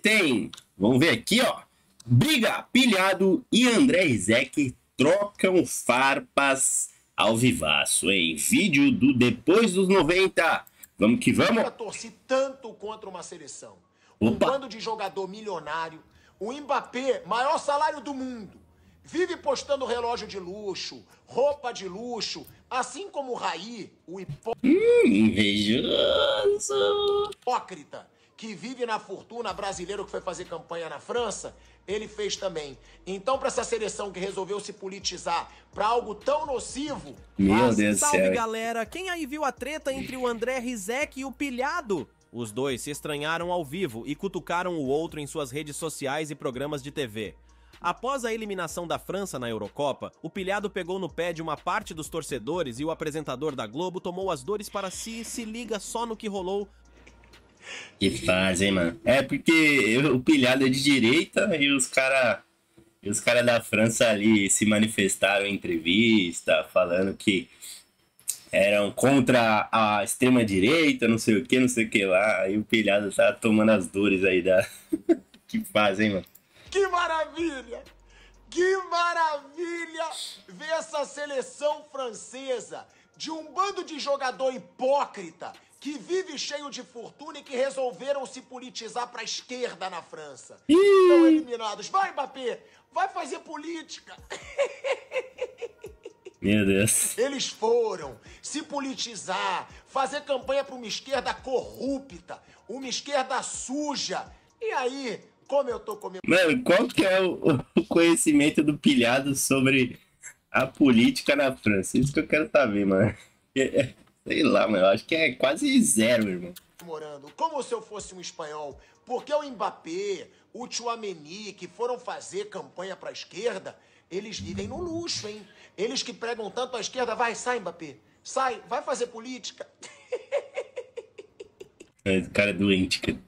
tem, vamos ver aqui, ó. Briga, pilhado e André Rizek trocam farpas ao vivaço, hein? Vídeo do Depois dos 90. Vamos que vamos. Eu torci tanto contra uma seleção. Um bando de jogador milionário, o Mbappé, maior salário do mundo. Vive postando relógio de luxo, roupa de luxo, assim como o Raí, o hum, invejoso. hipócrita que vive na fortuna brasileiro que foi fazer campanha na França, ele fez também. Então, para essa seleção que resolveu se politizar para algo tão nocivo. Meu mas, Deus salve, céu. galera! Quem aí viu a treta entre o André Rizek e o Pilhado? Os dois se estranharam ao vivo e cutucaram o outro em suas redes sociais e programas de TV. Após a eliminação da França na Eurocopa, o pilhado pegou no pé de uma parte dos torcedores e o apresentador da Globo tomou as dores para si e se liga só no que rolou que faz, hein, mano? É porque eu, o pilhado é de direita e os caras os cara da França ali se manifestaram em entrevista, falando que eram contra a extrema-direita, não sei o que, não sei o que lá. e o pilhado tá tomando as dores aí da. que faz, hein, mano? Que maravilha! Que maravilha ver essa seleção francesa de um bando de jogador hipócrita que vive cheio de fortuna e que resolveram se politizar para a esquerda na França. são Estão eliminados. Vai, Mbappé, vai fazer política. Meu Deus. Eles foram se politizar, fazer campanha para uma esquerda corrupta, uma esquerda suja. E aí, como eu tô comendo. Mano, qual que é o, o conhecimento do pilhado sobre a política na França? Isso que eu quero saber, mano. Sei lá, mano. Acho que é quase zero, irmão. Morando, como se eu fosse um espanhol, porque o Mbappé, o Chouameni, que foram fazer campanha pra esquerda, eles vivem no luxo, hein? Eles que pregam tanto a esquerda, vai, sai, Mbappé. Sai, vai fazer política. Esse é, cara é doente, cara.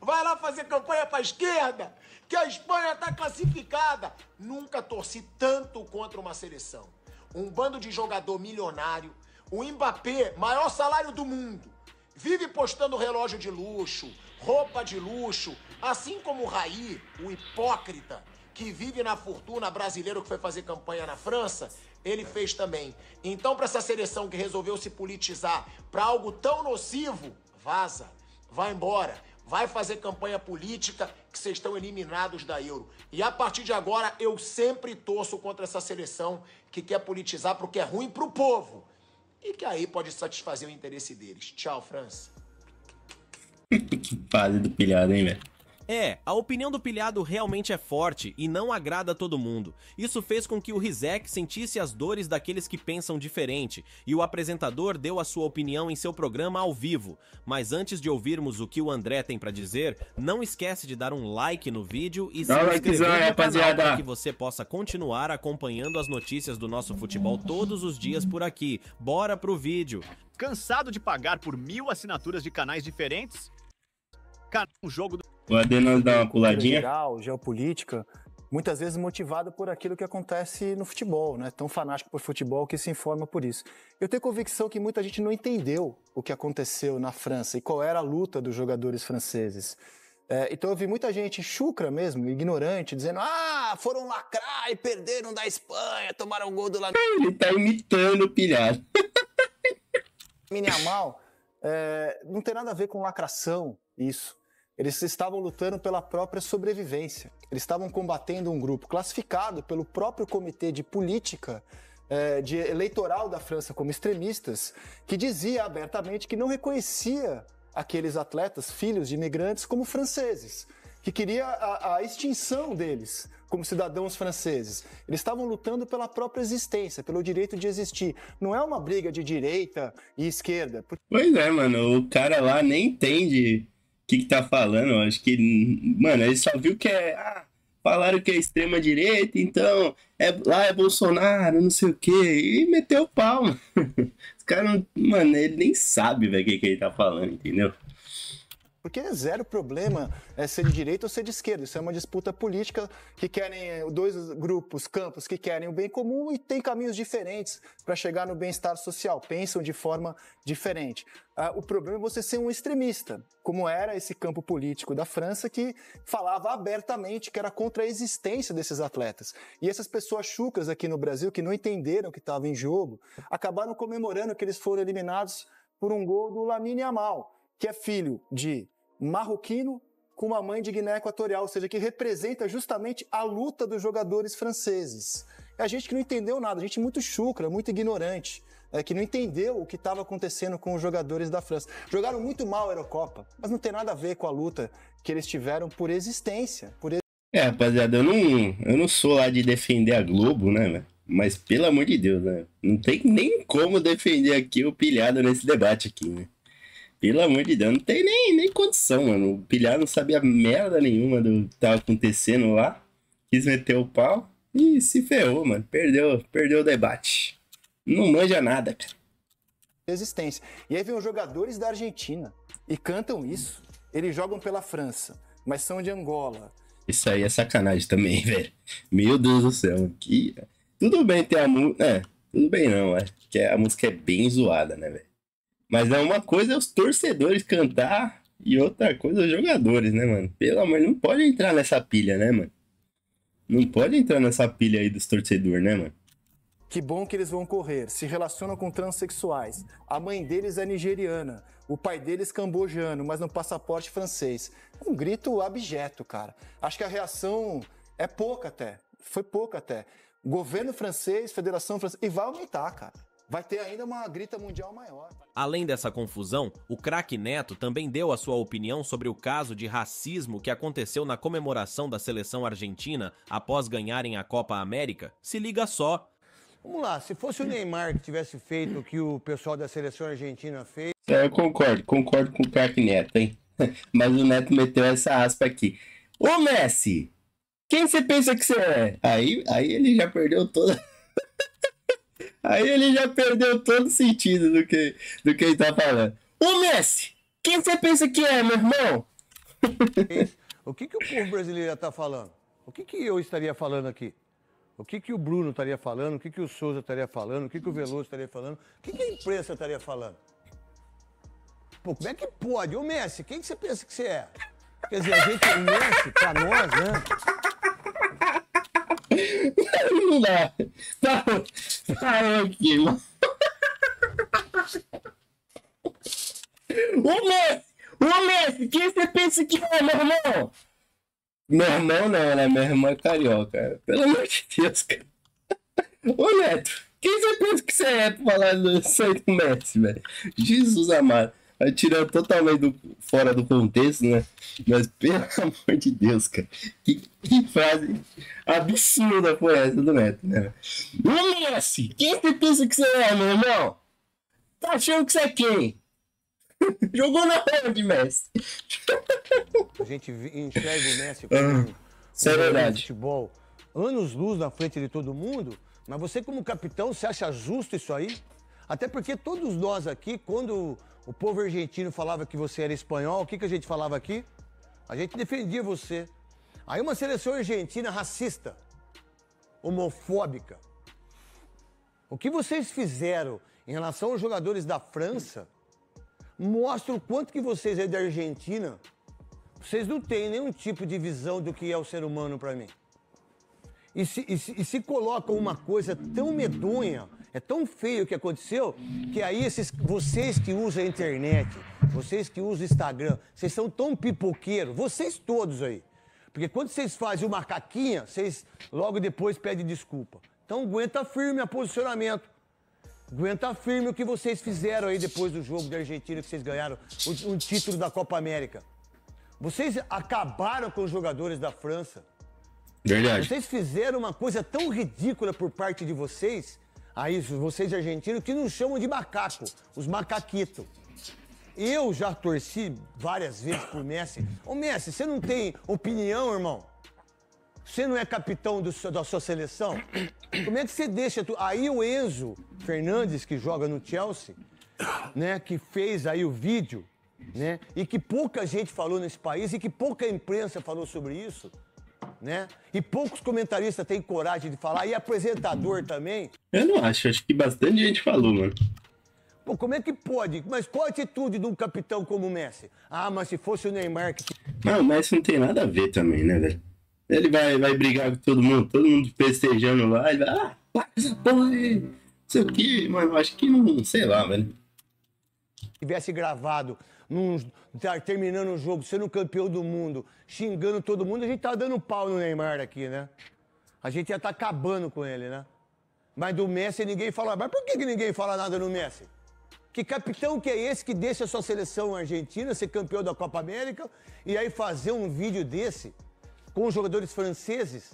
Vai lá fazer campanha pra esquerda, que a Espanha tá classificada. Nunca torci tanto contra uma seleção. Um bando de jogador milionário o Mbappé, maior salário do mundo, vive postando relógio de luxo, roupa de luxo, assim como o Raí, o hipócrita, que vive na fortuna brasileiro que foi fazer campanha na França, ele fez também. Então, para essa seleção que resolveu se politizar para algo tão nocivo, vaza, vai embora. Vai fazer campanha política que vocês estão eliminados da Euro. E a partir de agora eu sempre torço contra essa seleção que quer politizar porque é ruim para o povo e que aí pode satisfazer o interesse deles. Tchau, França. que fase do pilhado, hein, velho? É, a opinião do pilhado realmente é forte e não agrada a todo mundo. Isso fez com que o Rizek sentisse as dores daqueles que pensam diferente, e o apresentador deu a sua opinião em seu programa ao vivo. Mas antes de ouvirmos o que o André tem para dizer, não esquece de dar um like no vídeo e se Dá inscrever like, no rapaziada. canal para que você possa continuar acompanhando as notícias do nosso futebol todos os dias por aqui. Bora pro vídeo! Cansado de pagar por mil assinaturas de canais diferentes? Cara, um jogo do o Adenas dá uma puladinha geral geopolítica, muitas vezes motivado por aquilo que acontece no futebol, né? Tão fanático por futebol que se informa por isso. Eu tenho convicção que muita gente não entendeu o que aconteceu na França e qual era a luta dos jogadores franceses. É, então eu vi muita gente chucra mesmo, ignorante, dizendo: ah, foram lacrar e perderam da Espanha, tomaram um gol do lado. Ele tá imitando o pilhado. Miniamal, é, não tem nada a ver com lacração isso. Eles estavam lutando pela própria sobrevivência. Eles estavam combatendo um grupo classificado pelo próprio Comitê de Política eh, de Eleitoral da França como extremistas, que dizia abertamente que não reconhecia aqueles atletas, filhos de imigrantes, como franceses, que queria a, a, extinção deles como cidadãos franceses. Eles estavam lutando pela própria existência, pelo direito de existir. Não é uma briga de direita e esquerda. Pois é, mano, o cara lá nem entende que, que tá falando. Eu acho que, mano, ele só viu que é. Ah, falaram que é extrema-direita, então é, lá é Bolsonaro, não sei o quê. E meteu o pau, mano. Os caras, mano, ele nem sabe, ver o que, que ele tá falando, entendeu? Porque é zero problema é ser de direita ou ser de esquerda. Isso é uma disputa política que querem eh, dois grupos, campos que querem o bem comum e têm caminhos diferentes para chegar no bem-estar social. Pensam de forma diferente. Ah, o problema é você ser um extremista, como era esse campo político da França que falava abertamente que era contra a existência desses atletas. E essas pessoas chucas aqui no Brasil que não entenderam o que estava em jogo acabaram comemorando que eles foram eliminados por um gol do Lamine Amal que é filho de marroquino com uma mãe de Guiné Equatorial, ou seja, que representa justamente a luta dos jogadores franceses. É a gente que não entendeu nada, a gente muito chucra, muito ignorante, é, que não entendeu o que estava acontecendo com os jogadores da França. Jogaram muito mal a Eurocopa, mas não tem nada a ver com a luta que eles tiveram por existência. Por ex... É, rapaziada, eu não, eu não sou lá de defender a Globo, né, velho? Mas pelo amor de Deus, né? Não tem nem como defender aqui o pilhado nesse debate aqui, né? Pelo amor de Deus, não tem nem, nem condição, mano. O Pilhar não sabia merda nenhuma do que tava acontecendo lá. Quis meter o pau e se ferrou, mano. Perdeu, perdeu o debate. Não manja nada, cara. Resistência. E aí vem os jogadores da Argentina e cantam isso. Eles jogam pela França, mas são de Angola. Isso aí é sacanagem também, velho. Meu Deus do céu. Que... Tudo bem ter a música. É, tudo bem não, é. Porque a música é bem zoada, né, velho? Mas é uma coisa é os torcedores cantar e outra coisa é os jogadores, né, mano? Pelo amor, não pode entrar nessa pilha, né, mano? Não pode entrar nessa pilha aí dos torcedores, né, mano? Que bom que eles vão correr. Se relacionam com transexuais. A mãe deles é nigeriana. O pai deles cambojano, mas no passaporte francês. É um grito abjeto, cara. Acho que a reação é pouca até. Foi pouca até. Governo francês, Federação Francesa. E vai aumentar, cara vai ter ainda uma grita mundial maior. Além dessa confusão, o craque Neto também deu a sua opinião sobre o caso de racismo que aconteceu na comemoração da seleção argentina após ganharem a Copa América. Se liga só. Vamos lá, se fosse o Neymar que tivesse feito o que o pessoal da seleção argentina fez. É, eu concordo, concordo com o craque Neto, hein? Mas o Neto meteu essa aspa aqui. Ô Messi, quem você pensa que você é? Aí, aí ele já perdeu toda Aí ele já perdeu todo o sentido do que, do que ele tá falando. O Messi, quem você pensa que é, meu irmão? O que, que o povo brasileiro está falando? O que, que eu estaria falando aqui? O que, que o Bruno estaria falando? O que, que o Souza estaria falando? O que, que o Veloso estaria falando? O que, que a imprensa estaria falando? Pô, como é que pode? Ô Messi, quem que você pensa que você é? Quer dizer, a gente, o Messi, pra nós, né? não dá. Tá, aqui, mano. Ô, Messi! Ô, Messi! Quem você pensa que é, meu irmão? Meu irmão não, né? Minha irmã é carioca. Pelo amor de Deus, cara. Ô, Neto! Quem você pensa que você é pra falar isso aí do Messi, velho? Jesus amado tirando totalmente do, fora do contexto, né? Mas, pelo amor de Deus, cara, que, que frase absurda foi essa do Neto, né? Ô, Messi, quem você pensa que você é, meu irmão? Tá achando que você é quem? Jogou na onde, Messi? A gente enxerga o Messi ah, como Isso é verdade. futebol anos luz na frente de todo mundo, mas você como capitão, você acha justo isso aí? Até porque todos nós aqui, quando o povo argentino falava que você era espanhol. O que, que a gente falava aqui? A gente defendia você. Aí uma seleção argentina racista, homofóbica. O que vocês fizeram em relação aos jogadores da França mostra o quanto que vocês é da Argentina, vocês não têm nenhum tipo de visão do que é o ser humano para mim e se, e se, e se colocam uma coisa tão medonha, é tão feio o que aconteceu, que aí esses, vocês que usam a internet, vocês que usam o Instagram, vocês são tão pipoqueiros, vocês todos aí. Porque quando vocês fazem uma caquinha, vocês logo depois pedem desculpa. Então aguenta firme o posicionamento. Aguenta firme o que vocês fizeram aí depois do jogo da Argentina, que vocês ganharam um título da Copa América. Vocês acabaram com os jogadores da França. Verdade. Vocês fizeram uma coisa tão ridícula por parte de vocês, aí vocês argentinos, que nos chamam de macaco, os macaquitos. Eu já torci várias vezes por Messi. Ô Messi, você não tem opinião, irmão? Você não é capitão da sua seleção? Como é que você deixa. Tu... Aí o Enzo Fernandes, que joga no Chelsea, né, que fez aí o vídeo, né, e que pouca gente falou nesse país e que pouca imprensa falou sobre isso né? E poucos comentaristas têm coragem de falar, e apresentador também. Eu não acho, acho que bastante gente falou, mano. Pô, como é que pode? Mas qual a atitude de um capitão como o Messi? Ah, mas se fosse o Neymar que. Não, o Messi não tem nada a ver também, né, velho? Ele vai, vai brigar com todo mundo, todo mundo festejando lá, ele vai, ah, para essa porra aí, o quê, mas acho que não, sei lá, velho. Tivesse gravado num, tá terminando o jogo, sendo campeão do mundo, xingando todo mundo, a gente tá dando pau no Neymar aqui, né? A gente ia estar tá acabando com ele, né? Mas do Messi ninguém fala. Mas por que, que ninguém fala nada no Messi? Que capitão que é esse que deixa a sua seleção argentina ser campeão da Copa América e aí fazer um vídeo desse com os jogadores franceses?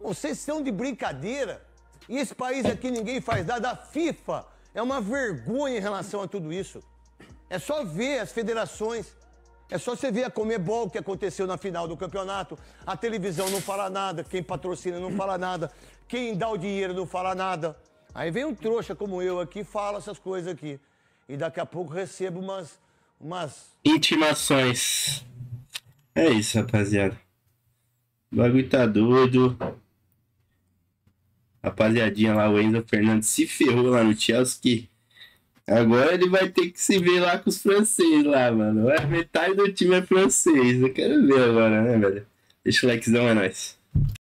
Vocês são de brincadeira. E esse país aqui ninguém faz nada. A FIFA é uma vergonha em relação a tudo isso. É só ver as federações. É só você ver a Comebol que aconteceu na final do campeonato. A televisão não fala nada, quem patrocina não fala nada, quem dá o dinheiro não fala nada. Aí vem um trouxa como eu aqui fala essas coisas aqui. E daqui a pouco recebo umas. umas... Intimações. É isso, rapaziada. O bagulho tá doido. Rapaziadinha lá, o Enzo Fernandes se ferrou lá no Chelsea. Agora ele vai ter que se ver lá com os franceses lá, mano. Metade do time é francês. Eu quero ver agora, né, velho? Deixa o likezão, é nóis.